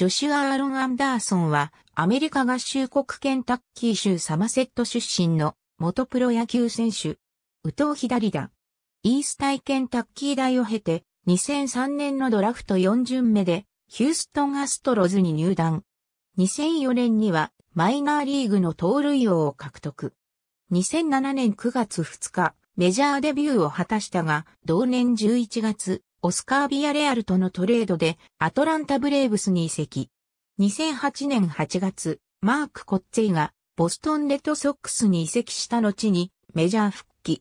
ジョシュア・アーロン・アンダーソンは、アメリカ合衆国ケンタッキー州サマセット出身の元プロ野球選手。宇藤左だ。イースタイケンタッキー大を経て、2003年のドラフト4巡目で、ヒューストン・アストロズに入団。2004年には、マイナーリーグの盗塁王を獲得。2007年9月2日、メジャーデビューを果たしたが、同年11月、オスカー・ビアレアルとのトレードでアトランタ・ブレーブスに移籍。2008年8月、マーク・コッツェイがボストン・レッドソックスに移籍した後にメジャー復帰。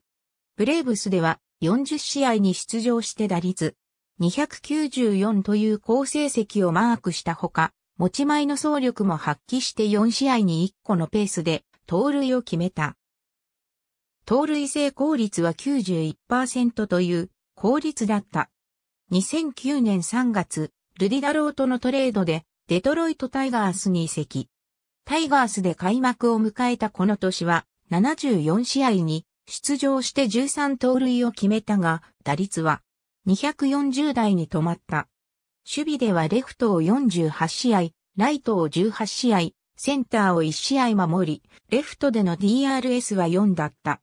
ブレーブスでは40試合に出場して打率294という好成績をマークしたほか、持ち前の総力も発揮して4試合に1個のペースで盗塁を決めた。盗塁成功率は91%という効率だった。2009年3月、ルディダローとのトレードで、デトロイトタイガースに移籍。タイガースで開幕を迎えたこの年は、74試合に出場して13盗塁を決めたが、打率は240台に止まった。守備ではレフトを48試合、ライトを18試合、センターを1試合守り、レフトでの DRS は4だった。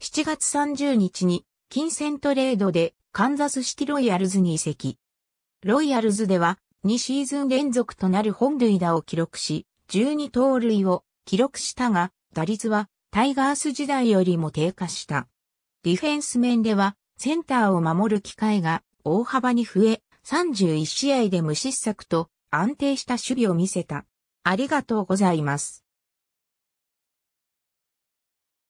7月30日に金銭トレードでカンザスシティロイヤルズに移籍。ロイヤルズでは2シーズン連続となる本塁打を記録し、12盗塁を記録したが、打率はタイガース時代よりも低下した。ディフェンス面ではセンターを守る機会が大幅に増え、31試合で無失策と安定した守備を見せた。ありがとうございます。